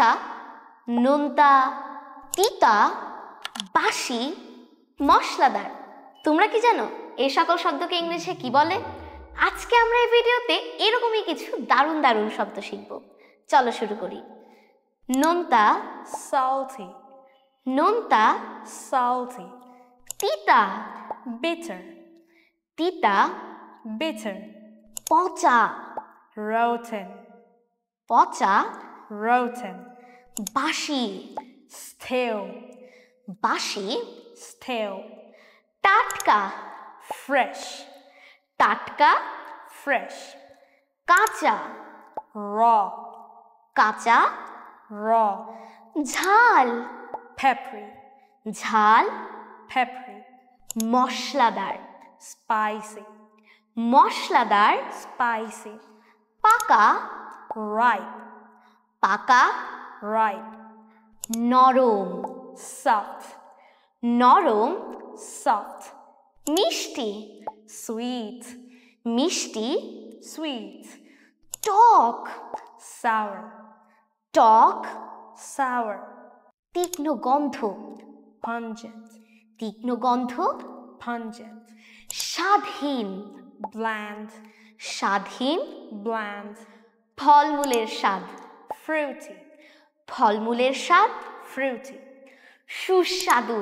আচ্ছা নোনতা তিতা বাসি মশলাদার তোমরা কি জানো এই সকল শব্দকে ইংলিশে কি বলে আজকে আমরা এই ভিডিওতে এরকমই কিছু দারুণ দারুণ শব্দ শিখব চলো শুরু করি নোনতা সাউথি নোনতা সাউথি তিতা বেচার তিতা বেচার পচা rotten পচা rotten. Bashi, stale. Bashi, stale. Tatka, fresh. Tatka, fresh. Kacha, raw. Kacha, raw. Jhal, peppery. Jhal, peppery. Moshladar, spicy. Moshladar, spicy. Paka, ripe. পাকা রাইট নরম সফট নরম সফট মিষ্টি সুইট মিষ্টি সুইট টক সাওয়ার টক সাওয়ার তীক্ষ্ণ গন্ধ pungent তীক্ষ্ণ গন্ধ pungent স্বাধীন bland স্বাদহীন bland ফলমূলের স্বাদ ফ্রুটি ফলমূলের স্বাদ ফ্রুটি সুস্বাদু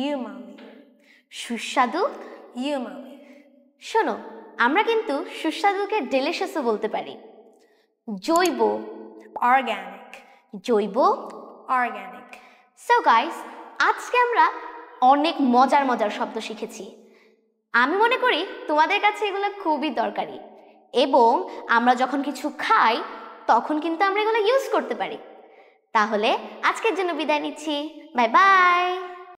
ইউমামি সুস্বাদু ইউমামি শোনো আমরা কিন্তু সুস্বাদুকে ডেলিশিয়াসও বলতে পারি জৈব অর্গ্যানিক জৈব অর্গ্যানিক সো গাইস আজকে আমরা অনেক মজার মজার শব্দ শিখেছি আমি মনে করি তোমাদের কাছে এগুলো খুবই দরকারি এবং আমরা যখন কিছু খাই তখন কিন্তু আমরা এগুলো ইউজ করতে পারি তাহলে আজকের জন্য বিদায় নিচ্ছি বাই বাই